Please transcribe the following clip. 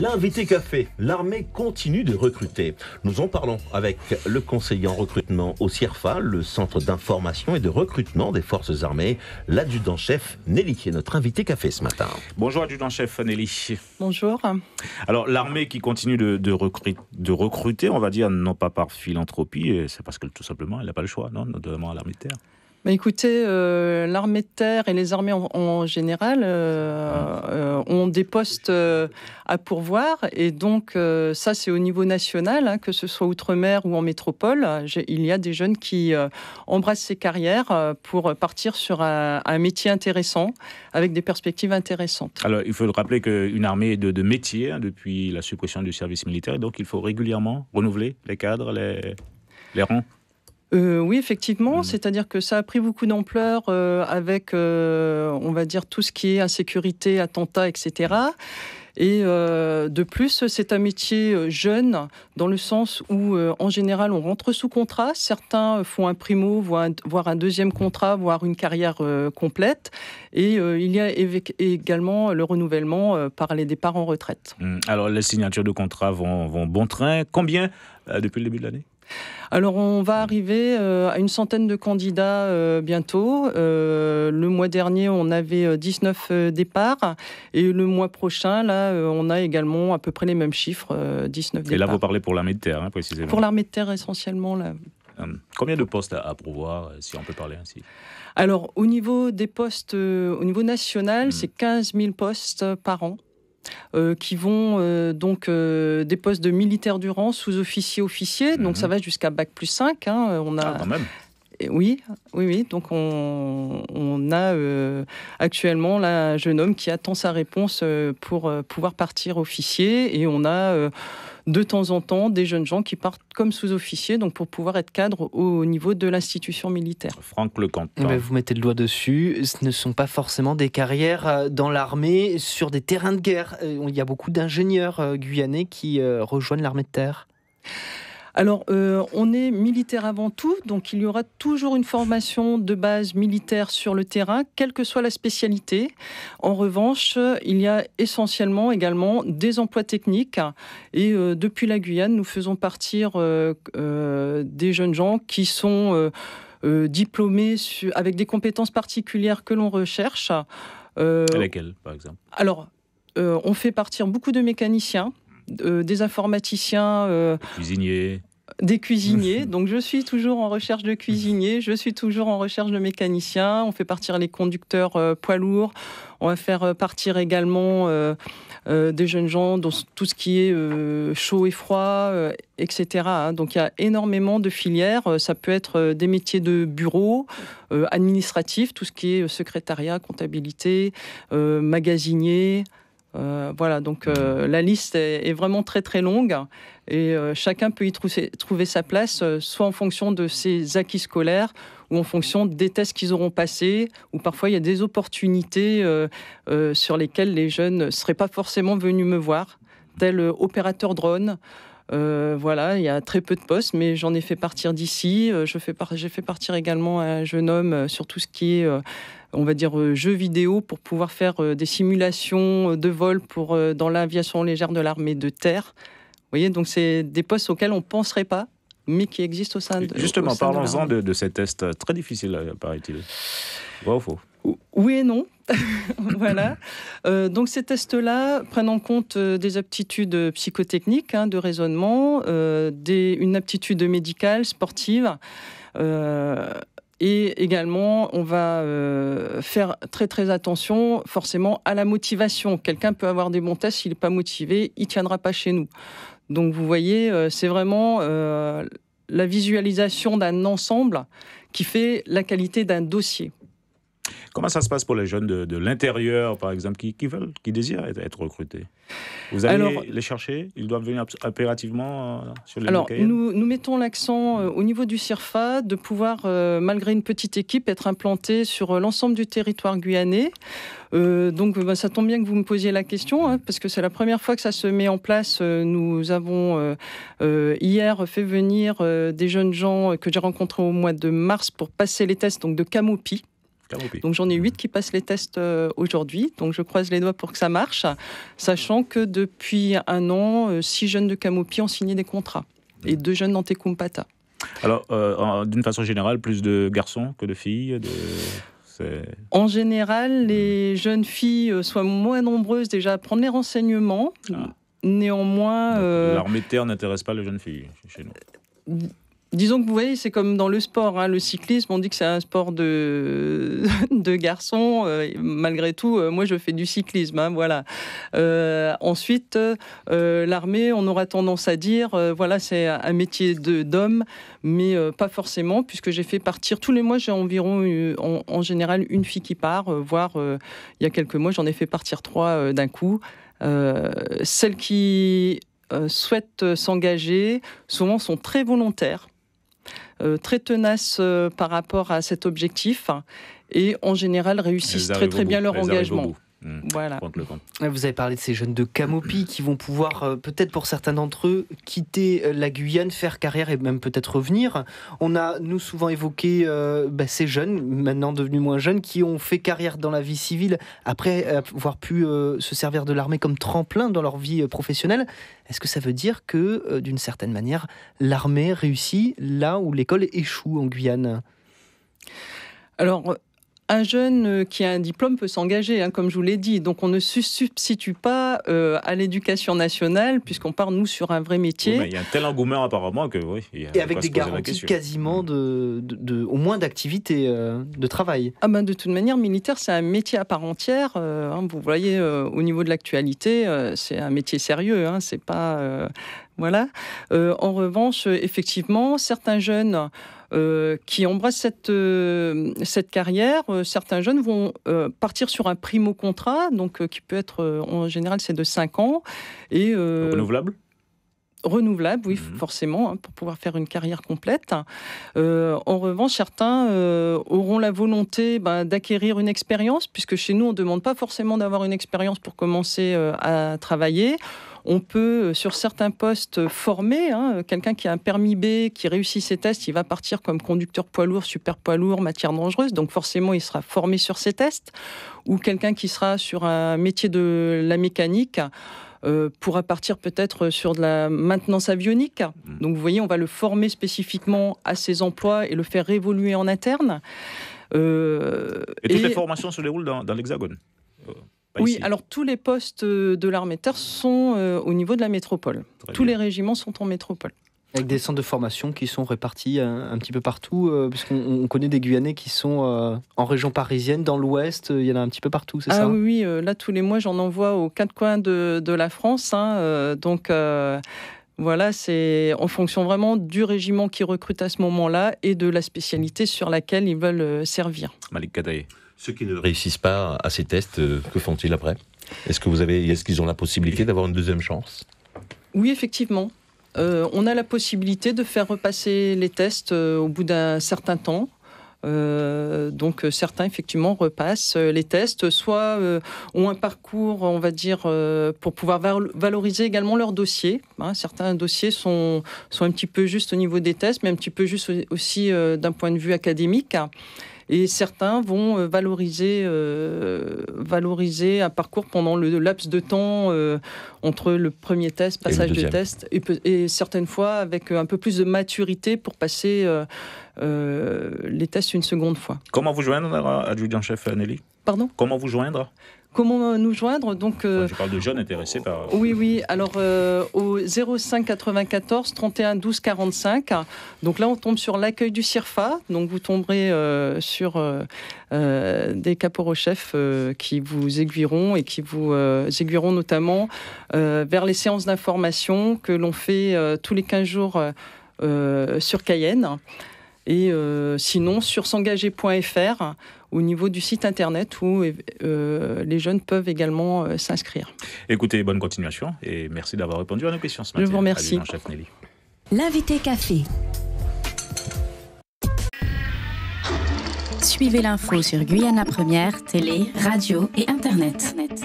L'invité café, l'armée continue de recruter. Nous en parlons avec le conseiller en recrutement au CIRFA, le centre d'information et de recrutement des forces armées, l'adjudant-chef Nelly, qui est notre invité café ce matin. Bonjour adjudant-chef Nelly. Bonjour. Alors l'armée qui continue de, recruter, on va dire, non pas par philanthropie, c'est parce que tout simplement, elle n'a pas le choix, non, notamment à l'armée de terre. Bah, écoutez, euh, l'armée de terre et les armées en, général euh, euh, ont des postes à pourvoir. Et donc, ça, c'est au niveau national, hein, que ce soit outre-mer ou en métropole. Il y a des jeunes qui embrassent ces carrières pour partir sur un, métier intéressant, avec des perspectives intéressantes. Alors, il faut le rappeler qu'une armée est de, métier hein, depuis la suppression du service militaire. Donc, il faut régulièrement renouveler les cadres, les rangs euh, oui, effectivement. Mm. C'est-à-dire que ça a pris beaucoup d'ampleur euh, avec, euh, on va dire, tout ce qui est insécurité, attentats, etc. Et de plus, c'est un métier jeune, dans le sens où, en général, on rentre sous contrat. Certains font un primo, voire un, deuxième contrat, voire une carrière complète. Et il y a également le renouvellement par les départs en retraite. Mm. Alors, les signatures de contrats vont bon train. Combien depuis le début de l'année alors on va arriver euh, à une centaine de candidats euh, bientôt. Euh, le mois dernier, on avait 19 départs et le mois prochain, là, on a également à peu près les mêmes chiffres, 19 départs. Et là, vous parlez pour l'armée de hein, terre, précisément. Pour l'armée de terre essentiellement, là. Combien de postes à pourvoir, si on peut parler ainsi Alors, au niveau des postes, au niveau national, hmm. c'est 15 000 postes par an. Euh, qui vont euh, donc euh, des postes de militaire du rang, sous-officiers, officiers, officier, donc ça mhm. va jusqu'à bac plus 5. Hein. on a, ah, oui, oui, oui. Donc on, a euh, actuellement un jeune homme qui attend sa réponse euh, pour euh, pouvoir partir officier et on a de temps en temps des jeunes gens qui partent comme sous-officiers, donc pour pouvoir être cadre au niveau de l'institution militaire. Franck Leconte. Eh ben, vous mettez le doigt dessus. Ce ne sont pas forcément des carrières dans l'armée sur des terrains de guerre. Il y a beaucoup d'ingénieurs guyanais qui rejoignent l'armée de terre. Alors, euh, on est militaire avant tout, donc il y aura toujours une formation de base militaire sur le terrain, quelle que soit la spécialité. En revanche, il y a essentiellement également des emplois techniques. Et euh, depuis la Guyane, nous faisons partir euh, des jeunes gens qui sont diplômés avec des compétences particulières que l'on recherche. Lesquelles, par exemple Alors, on fait partir beaucoup de mécaniciens euh, des informaticiens. Euh, cuisiniers des cuisiniers. Donc je suis toujours en recherche de cuisiniers, je suis toujours en recherche de mécaniciens. On fait partir les conducteurs euh, poids lourds. On va faire partir également des jeunes gens dans tout ce qui est chaud et froid, etc. Hein. Donc il y a énormément de filières. Ça peut être des métiers de bureau, administratifs, tout ce qui est secrétariat, comptabilité, magasinier. Euh, voilà, donc euh, la liste est, vraiment très très longue et euh, chacun peut y trouver sa place, soit en fonction de ses acquis scolaires ou en fonction des tests qu'ils auront passés, ou parfois il y a des opportunités sur lesquelles les jeunes ne seraient pas forcément venus me voir, tel opérateur drone. Euh, voilà, il y a très peu de postes, mais j'en ai fait partir d'ici. Euh, je J'ai fait partir également un jeune homme euh, sur tout ce qui est, on va dire, jeux vidéo pour pouvoir faire des simulations de vol pour, dans l'aviation légère de l'armée de terre. Vous voyez, donc c'est des postes auxquels on ne penserait pas, mais qui existent au sein de. Justement, parlons-en de, de, ces tests très difficiles, paraît-il. Oui et non. voilà. Euh, donc ces tests-là prennent en compte euh, des aptitudes psychotechniques, hein, de raisonnement, euh, une aptitude médicale, sportive. et également, on va faire très très attention forcément à la motivation. Quelqu'un peut avoir des bons tests, s'il n'est pas motivé, il tiendra pas chez nous. Donc vous voyez, c'est vraiment la visualisation d'un ensemble qui fait la qualité d'un dossier. Comment ça se passe pour les jeunes de, l'intérieur, par exemple, qui, veulent, qui désirent être, recrutés Vous allez les chercher Ils doivent venir impérativement euh, sur les Alors, nous, nous, mettons l'accent euh, au niveau du CIRFA de pouvoir, euh, malgré une petite équipe, être implanté sur l'ensemble du territoire guyanais. donc, bah, ça tombe bien que vous me posiez la question, hein, parce que c'est la première fois que ça se met en place. Nous avons hier fait venir des jeunes gens que j'ai rencontrés au mois de mars pour passer les tests donc de Camopi. Donc j'en ai 8 qui passent les tests euh, aujourd'hui. Donc je croise les doigts pour que ça marche, sachant que depuis un an, 6 euh, jeunes de Camopi ont signé des contrats et 2 jeunes d'Antecumpata. Alors, euh, d'une façon générale, plus de garçons que de filles En général, les jeunes filles soient moins nombreuses déjà à prendre les renseignements. Ah. Néanmoins. L'armée de terre n'intéresse pas les jeunes filles chez nous. Disons que vous voyez, c'est comme dans le sport, hein, le cyclisme, on dit que c'est un sport de, de garçons. Euh, malgré tout, euh, moi je fais du cyclisme, hein, voilà. Euh, ensuite, l'armée, on aura tendance à dire, voilà, c'est un métier d'homme, mais pas forcément, puisque j'ai fait partir tous les mois, j'ai environ, en, en, général, une fille qui part, voire il y a quelques mois, j'en ai fait partir trois d'un coup. celles qui souhaitent s'engager, souvent sont très volontaires. Euh, très tenaces euh, par rapport à cet objectif et en général réussissent très très bien leur engagement. Mm. Voilà. Ah, vous avez parlé de ces jeunes de Camopi qui vont pouvoir, euh, peut-être pour certains d'entre eux, quitter euh, la Guyane, faire carrière et même peut-être revenir. On a, nous, souvent évoqué euh, bah, ces jeunes, maintenant devenus moins jeunes, qui ont fait carrière dans la vie civile après avoir pu se servir de l'armée comme tremplin dans leur vie professionnelle. Est-ce que ça veut dire que, d'une certaine manière, l'armée réussit là où l'école échoue en Guyane alors, un jeune euh, qui a un diplôme peut s'engager, hein, comme je vous l'ai dit. Donc on ne se substitue pas euh, à l'éducation nationale, puisqu'on part, nous, sur un vrai métier. il y a un tel engouement apparemment que oui. Et avec des garanties quasiment de, au moins d'activité, euh, de travail. Ah ben, de toute manière, militaire, c'est un métier à part entière. Hein. vous voyez, au niveau de l'actualité, c'est un métier sérieux. Hein. c'est pas voilà. Euh, en revanche, effectivement, certains jeunes euh, qui embrassent cette, euh, carrière, certains jeunes vont partir sur un primo contrat, donc qui peut être, en général, c'est de 5 ans. Et, renouvelable renouvelable, oui, mhm. forcément, hein, pour pouvoir faire une carrière complète. en revanche, certains auront la volonté ben, d'acquérir une expérience, puisque chez nous, on ne demande pas forcément d'avoir une expérience pour commencer à travailler. On peut, euh, sur certains postes, euh, former. Hein. Quelqu'un qui a un permis B, qui réussit ses tests, il va partir comme conducteur poids lourd, super poids lourd, matière dangereuse. Donc forcément, il sera formé sur ses tests. Ou quelqu'un qui sera sur un métier de la mécanique. Euh, pourra partir peut-être sur de la maintenance avionique. Mmh. Donc vous voyez, on va le former spécifiquement à ses emplois et le faire évoluer en interne. et toutes les formations se déroulent dans, dans l'Hexagone oui, alors tous les postes euh, de l'armée terre sont euh, au niveau de la métropole. tous les régiments sont en métropole. Avec des centres de formation qui sont répartis euh, un, petit peu partout, puisqu'on connaît des Guyanais qui sont en région parisienne, dans l'Ouest, il y en a un petit peu partout, c'est ah ça Oui, oui là tous les mois j'en envoie aux quatre coins de, la France. Hein, donc. Voilà, c'est en fonction vraiment du régiment qui recrute à ce moment-là et de la spécialité sur laquelle ils veulent servir. Malik Gadaï ceux qui ne réussissent pas à ces tests, euh, que font-ils après Est-ce que vous avez, est-ce qu'ils ont la possibilité d'avoir une deuxième chance Oui, effectivement. Euh, on a la possibilité de faire repasser les tests euh, au bout d'un certain temps. donc certains effectivement repassent les tests, soit ont un parcours, on va dire, pour pouvoir valoriser également leurs dossiers. Hein. certains dossiers sont, sont un petit peu juste au niveau des tests, mais un petit peu juste aussi d'un point de vue académique. Et certains vont euh, valoriser, euh, valoriser un parcours pendant le laps de temps euh, entre le premier test, passage de test, et, certaines fois avec un peu plus de maturité pour passer euh, les tests une seconde fois. Comment vous joindre, euh, adjudant-chef euh, Nelly Pardon Comment vous joindre Comment nous joindre Donc, Je parle de jeunes intéressés par. Oui, oui. Alors, au 05 94 31 12 45. Donc là, on tombe sur l'accueil du CIRFA. Donc, vous tomberez sur des caporaux-chefs qui vous aiguilleront et qui vous aiguilleront notamment vers les séances d'information que l'on fait tous les 15 jours sur Cayenne. Et euh, sinon, sur s'engager.fr, au niveau du site internet où euh, les jeunes peuvent également euh, s'inscrire. Écoutez, bonne continuation et merci d'avoir répondu à nos questions ce matin. Je vous remercie. L'invité café. Suivez l'info sur Guyana Première, télé, radio et internet. internet.